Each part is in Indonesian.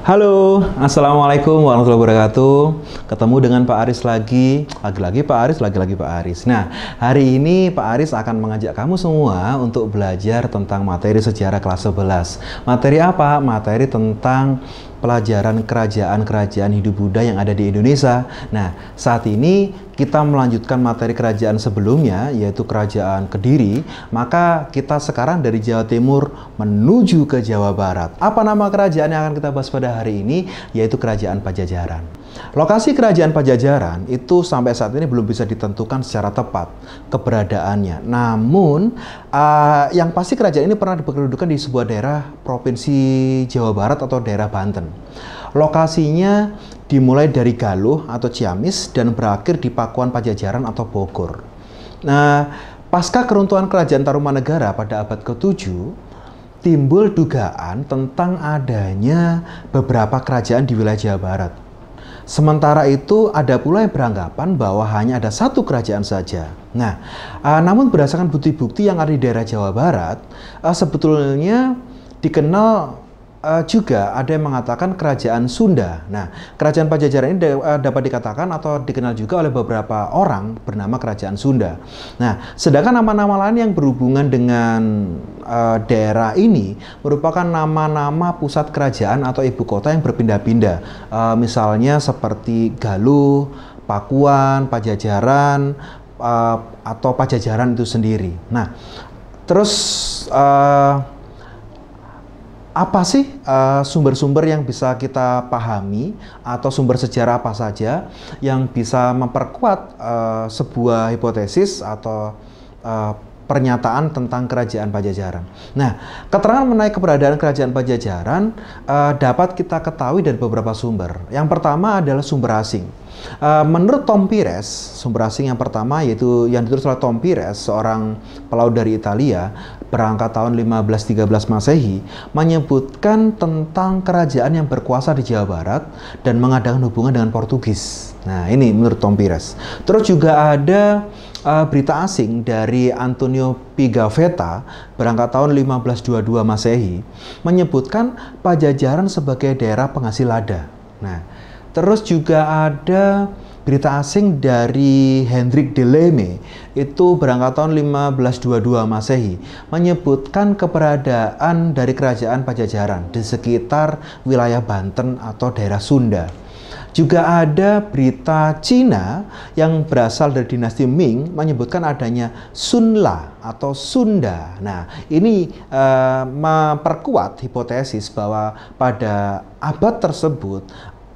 Halo, Assalamualaikum warahmatullahi wabarakatuh Ketemu dengan Pak Aris lagi Lagi-lagi Pak Aris, lagi-lagi Pak Aris Nah, hari ini Pak Aris akan mengajak kamu semua Untuk belajar tentang materi sejarah kelas 11 Materi apa? Materi tentang pelajaran kerajaan-kerajaan Hindu Buddha yang ada di Indonesia. Nah, saat ini kita melanjutkan materi kerajaan sebelumnya yaitu kerajaan Kediri, maka kita sekarang dari Jawa Timur menuju ke Jawa Barat. Apa nama kerajaan yang akan kita bahas pada hari ini yaitu kerajaan Pajajaran. Lokasi kerajaan Pajajaran itu sampai saat ini belum bisa ditentukan secara tepat keberadaannya. Namun uh, yang pasti kerajaan ini pernah berkedudukan di sebuah daerah provinsi Jawa Barat atau daerah Banten. Lokasinya dimulai dari Galuh atau Ciamis dan berakhir di Pakuan Pajajaran atau Bogor. Nah, pasca keruntuhan kerajaan Tarumanegara pada abad ke-7, timbul dugaan tentang adanya beberapa kerajaan di wilayah Jawa Barat. Sementara itu, ada pula yang beranggapan bahwa hanya ada satu kerajaan saja. Nah, eh, namun berdasarkan bukti-bukti yang ada di daerah Jawa Barat, eh, sebetulnya dikenal uh, juga ada yang mengatakan kerajaan Sunda. Nah, kerajaan Pajajaran ini uh, dapat dikatakan atau dikenal juga oleh beberapa orang bernama kerajaan Sunda. Nah, sedangkan nama-nama lain yang berhubungan dengan uh, daerah ini merupakan nama-nama pusat kerajaan atau ibu kota yang berpindah-pindah. Uh, misalnya seperti Galuh, Pakuan, Pajajaran, uh, atau Pajajaran itu sendiri. Nah, terus uh, apa sih eh, sumber-sumber uh, yang bisa kita pahami atau sumber sejarah apa saja yang bisa memperkuat uh, sebuah hipotesis atau uh, pernyataan tentang kerajaan Pajajaran. Nah, keterangan mengenai keberadaan kerajaan Pajajaran uh, dapat kita ketahui dari beberapa sumber. Yang pertama adalah sumber asing. Uh, menurut Tom Pires, sumber asing yang pertama yaitu yang ditulis oleh Tom Pires, seorang pelaut dari Italia, berangkat tahun 1513 Masehi, menyebutkan tentang kerajaan yang berkuasa di Jawa Barat dan mengadakan hubungan dengan Portugis. Nah, ini menurut Tom Pires. Terus juga ada uh, berita asing dari Antonio Pigafetta berangkat tahun 1522 Masehi menyebutkan Pajajaran sebagai daerah penghasil lada. Nah, terus juga ada berita asing dari Hendrik de Leme itu berangkat tahun 1522 Masehi menyebutkan keberadaan dari kerajaan Pajajaran di sekitar wilayah Banten atau daerah Sunda. Juga ada berita Cina yang berasal dari dinasti Ming menyebutkan adanya Sunla atau Sunda. Nah, ini uh, memperkuat hipotesis bahwa pada abad tersebut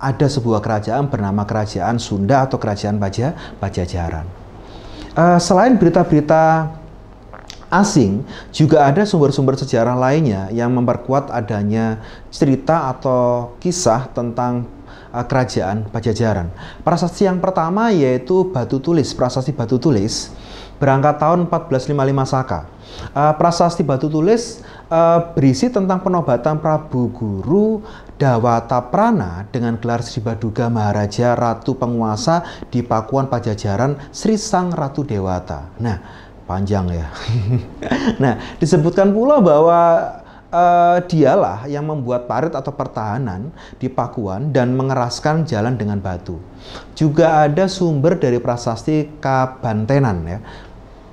ada sebuah kerajaan bernama Kerajaan Sunda atau Kerajaan Baja, Bajajaran. Uh, selain berita-berita asing, juga ada sumber-sumber sejarah lainnya yang memperkuat adanya cerita atau kisah tentang eh, kerajaan Pajajaran. Prasasti yang pertama yaitu Batu Tulis, prasasti Batu Tulis berangkat tahun 1455 Saka. Eh, prasasti Batu Tulis eh, berisi tentang penobatan Prabu Guru Dawata Prana dengan gelar Sri Baduga Maharaja Ratu Penguasa di Pakuan Pajajaran Sri Sang Ratu Dewata. Nah, panjang ya. nah, disebutkan pula bahwa uh, dialah yang membuat parit atau pertahanan di Pakuan dan mengeraskan jalan dengan batu. Juga ada sumber dari prasasti Kabantenan ya,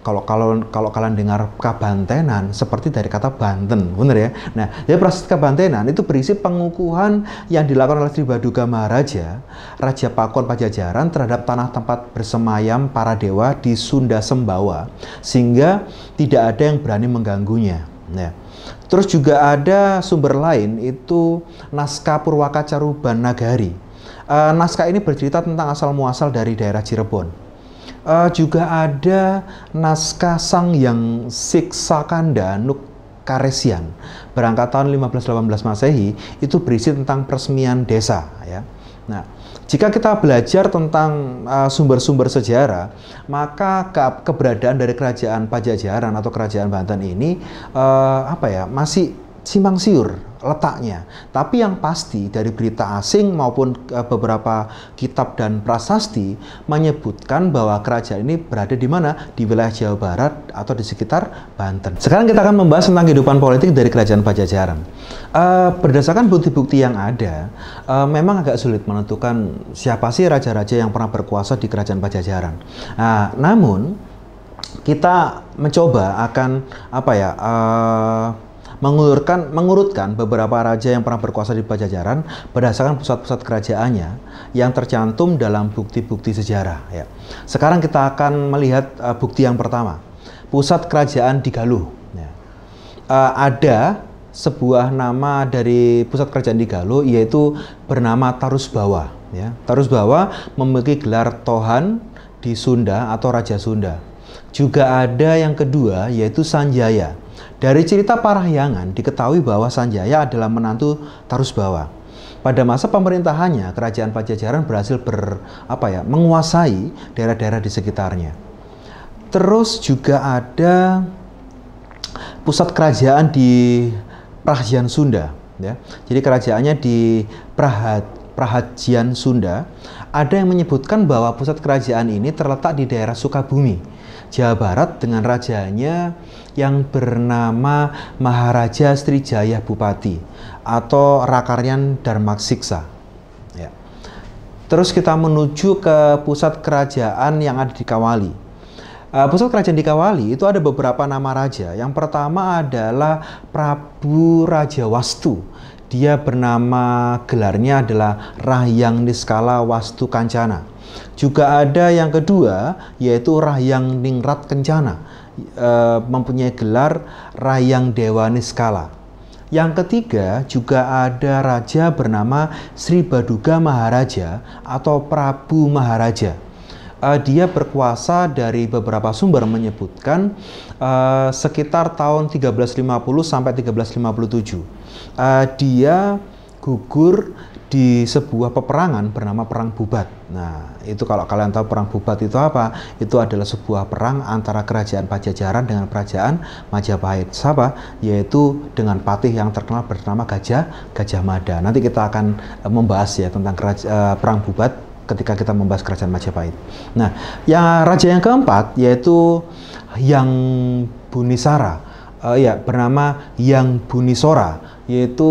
kalau kalau kalau kalian dengar Kabantenan seperti dari kata Banten, bener ya. Nah, jadi proses Kabantenan itu berisi pengukuhan yang dilakukan oleh Tribaduga Maharaja, Raja Pakon Pajajaran terhadap tanah tempat bersemayam para dewa di Sunda Sembawa, sehingga tidak ada yang berani mengganggunya. Ya. Terus juga ada sumber lain itu naskah Purwakacaruban Nagari. E, naskah ini bercerita tentang asal muasal dari daerah Cirebon uh, juga ada naskah Sang Yang siksa kanda nuk Karesian berangkat tahun 1518 Masehi itu berisi tentang peresmian desa ya. Nah, jika kita belajar tentang eh, sumber-sumber uh, sejarah, maka ke keberadaan dari kerajaan Pajajaran atau kerajaan Banten ini uh, apa ya, masih simpang siur letaknya. Tapi yang pasti dari berita asing maupun eh, beberapa kitab dan prasasti menyebutkan bahwa kerajaan ini berada di mana? Di wilayah Jawa Barat atau di sekitar Banten. Sekarang kita akan membahas tentang kehidupan politik dari kerajaan Pajajaran. Uh, berdasarkan bukti-bukti yang ada, uh, memang agak sulit menentukan siapa sih raja-raja yang pernah berkuasa di kerajaan Pajajaran. Nah, namun kita mencoba akan apa ya? Uh, mengurutkan, mengurutkan beberapa raja yang pernah berkuasa di Pajajaran berdasarkan pusat-pusat kerajaannya yang tercantum dalam bukti-bukti sejarah. Ya. Sekarang kita akan melihat uh, bukti yang pertama, pusat kerajaan di Galuh. Ya. Uh, ada sebuah nama dari pusat kerajaan di Galuh yaitu bernama Tarusbawa ya. Tarusbawa memiliki gelar Tohan di Sunda atau Raja Sunda. Juga ada yang kedua yaitu Sanjaya. Dari cerita Parahyangan diketahui bahwa Sanjaya adalah menantu Tarus Bawa. Pada masa pemerintahannya, kerajaan Pajajaran berhasil ber, apa ya, menguasai daerah-daerah di sekitarnya. Terus juga ada pusat kerajaan di Prahjian Sunda. Ya. Jadi kerajaannya di Prahat, Prahajian Sunda. Ada yang menyebutkan bahwa pusat kerajaan ini terletak di daerah Sukabumi Jawa Barat dengan rajanya yang bernama Maharaja Sri Jaya Bupati atau Rakaryan Darmaksiksa. Ya. Terus kita menuju ke pusat kerajaan yang ada di Kawali. Uh, pusat kerajaan di Kawali itu ada beberapa nama raja. Yang pertama adalah Prabu Raja Wastu dia bernama gelarnya adalah Rahyang Niskala Wastu Kancana. Juga ada yang kedua yaitu Rahyang Ningrat Kencana e, mempunyai gelar Rahyang Dewa Niskala. Yang ketiga juga ada raja bernama Sri Baduga Maharaja atau Prabu Maharaja uh, dia berkuasa dari beberapa sumber menyebutkan uh, sekitar tahun 1350 sampai 1357. Uh, eh, dia gugur di sebuah peperangan bernama Perang Bubat. Nah, itu kalau kalian tahu Perang Bubat itu apa? Itu adalah sebuah perang antara kerajaan Pajajaran dengan kerajaan Majapahit. Siapa? Yaitu dengan patih yang terkenal bernama Gajah Gajah Mada. Nanti kita akan membahas ya tentang keraja, Perang Bubat ketika kita membahas kerajaan Majapahit. Nah, yang raja yang keempat yaitu Yang Bunisara, uh, ya bernama Yang Bunisora, yaitu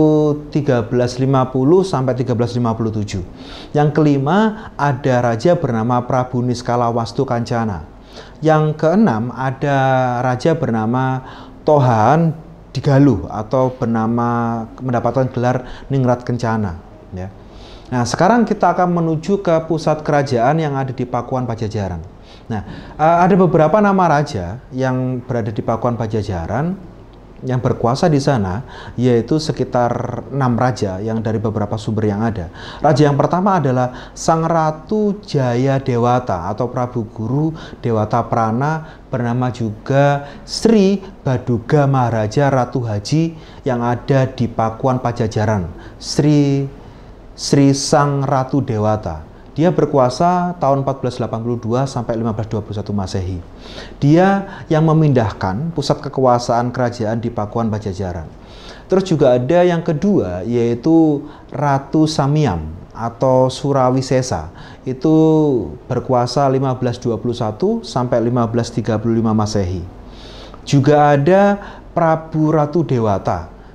1350 sampai 1357. Yang kelima ada raja bernama Prabu Wastu Kancana. Yang keenam ada raja bernama Tohan Digaluh atau bernama mendapatkan gelar Ningrat Kencana. Ya. Nah, sekarang kita akan menuju ke pusat kerajaan yang ada di Pakuan Pajajaran. Nah, eh, ada beberapa nama raja yang berada di Pakuan Pajajaran yang berkuasa di sana yaitu sekitar enam raja yang dari beberapa sumber yang ada. Raja yang pertama adalah Sang Ratu Jaya Dewata atau Prabu Guru Dewata Prana bernama juga Sri Baduga Maharaja Ratu Haji yang ada di Pakuan Pajajaran. Sri Sri Sang Ratu Dewata. Dia berkuasa tahun 1482 sampai 1521 Masehi. Dia yang memindahkan pusat kekuasaan kerajaan di Pakuan Pajajaran. Terus juga ada yang kedua yaitu Ratu Samiam atau Surawisesa. Itu berkuasa 1521 sampai 1535 Masehi. Juga ada Prabu Ratu Dewata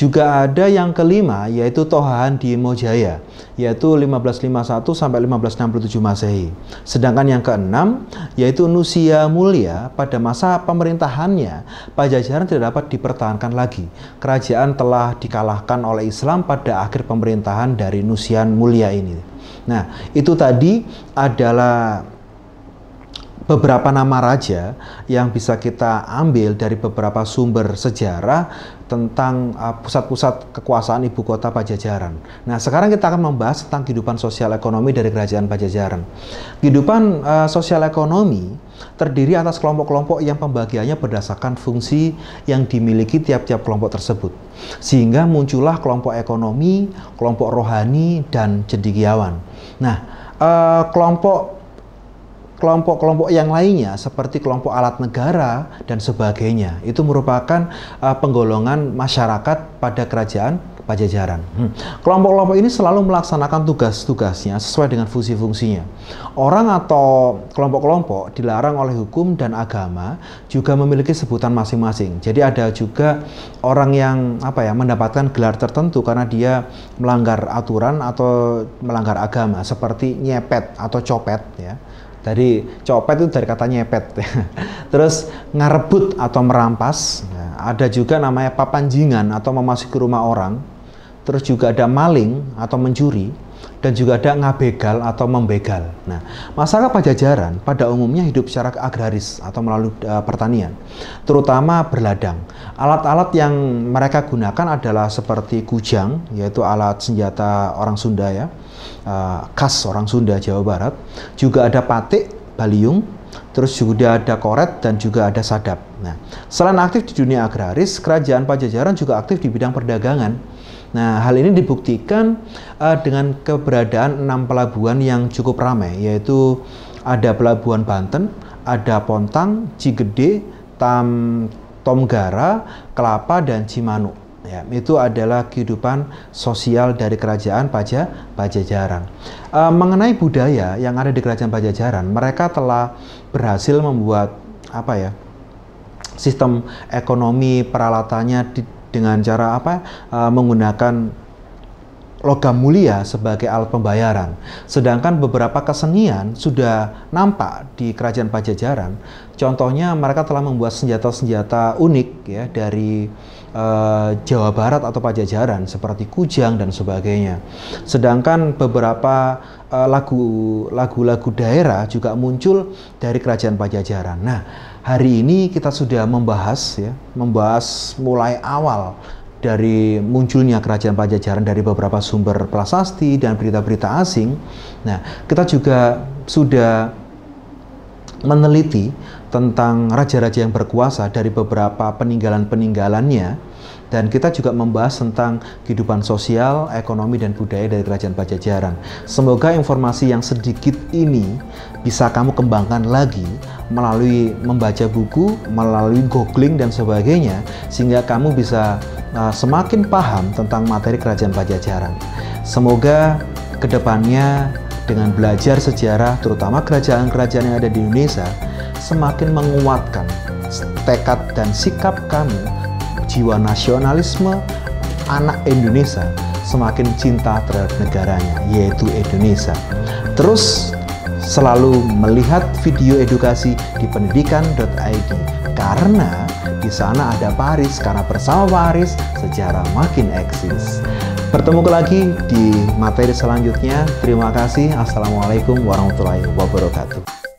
Juga ada yang kelima yaitu Tohahan di Mojaya yaitu 1551 sampai 1567 Masehi. Sedangkan yang keenam yaitu Nusia Mulia pada masa pemerintahannya Pajajaran tidak dapat dipertahankan lagi. Kerajaan telah dikalahkan oleh Islam pada akhir pemerintahan dari Nusian Mulia ini. Nah, itu tadi adalah beberapa nama raja yang bisa kita ambil dari beberapa sumber sejarah tentang uh, pusat-pusat kekuasaan ibu kota Pajajaran. Nah, sekarang kita akan membahas tentang kehidupan sosial ekonomi dari kerajaan Pajajaran. Kehidupan uh, sosial ekonomi terdiri atas kelompok-kelompok yang pembagiannya berdasarkan fungsi yang dimiliki tiap-tiap kelompok tersebut. Sehingga muncullah kelompok ekonomi, kelompok rohani, dan cendikiawan. Nah, uh, kelompok kelompok-kelompok yang lainnya seperti kelompok alat negara dan sebagainya itu merupakan uh, penggolongan masyarakat pada kerajaan Pajajaran. kelompok hmm. Kelompok-kelompok ini selalu melaksanakan tugas-tugasnya sesuai dengan fungsi-fungsinya. Orang atau kelompok-kelompok dilarang oleh hukum dan agama juga memiliki sebutan masing-masing. Jadi ada juga orang yang apa ya mendapatkan gelar tertentu karena dia melanggar aturan atau melanggar agama seperti nyepet atau copet ya dari copet itu dari kata nyepet. Terus ngarebut atau merampas. Nah, ada juga namanya papanjingan atau memasuki rumah orang. Terus juga ada maling atau mencuri dan juga ada ngabegal atau membegal. Nah, masyarakat Pajajaran pada umumnya hidup secara agraris atau melalui uh, pertanian, terutama berladang. Alat-alat yang mereka gunakan adalah seperti kujang, yaitu alat senjata orang Sunda ya, eh, khas orang Sunda Jawa Barat. Juga ada patik, baliung, terus juga ada koret dan juga ada sadap. Nah, selain aktif di dunia agraris, kerajaan Pajajaran juga aktif di bidang perdagangan. Nah, hal ini dibuktikan uh, dengan keberadaan enam pelabuhan yang cukup ramai, yaitu ada pelabuhan Banten, ada Pontang, Cigede, Tam Tomgara, Kelapa, dan Cimanuk, Ya, itu adalah kehidupan sosial dari kerajaan Paja, Pajajaran. E, mengenai budaya yang ada di kerajaan Pajajaran, mereka telah berhasil membuat apa ya sistem ekonomi peralatannya di, dengan cara apa e, menggunakan logam mulia sebagai alat pembayaran. Sedangkan beberapa kesenian sudah nampak di kerajaan Pajajaran. Contohnya mereka telah membuat senjata-senjata unik ya dari eh, Jawa Barat atau Pajajaran seperti kujang dan sebagainya. Sedangkan beberapa eh, lagu lagu eh, daerah juga muncul dari kerajaan Pajajaran. Nah, hari ini kita sudah membahas ya, membahas mulai awal dari munculnya kerajaan Pajajaran dari beberapa sumber prasasti dan berita-berita asing. Nah, kita juga sudah meneliti tentang raja-raja yang berkuasa dari beberapa peninggalan-peninggalannya dan kita juga membahas tentang kehidupan sosial, ekonomi, dan budaya dari Kerajaan Pajajaran. Semoga informasi yang sedikit ini bisa kamu kembangkan lagi melalui membaca buku, melalui googling, dan sebagainya, sehingga kamu bisa Nah, semakin paham tentang materi kerajaan Pajajaran. Semoga kedepannya dengan belajar sejarah, terutama kerajaan-kerajaan yang ada di Indonesia, semakin menguatkan tekad dan sikap kami, jiwa nasionalisme anak Indonesia, semakin cinta terhadap negaranya, yaitu Indonesia. Terus selalu melihat video edukasi di pendidikan.id karena di sana ada Paris, karena bersama Paris, sejarah makin eksis. Bertemu lagi di materi selanjutnya. Terima kasih. Assalamualaikum warahmatullahi wabarakatuh.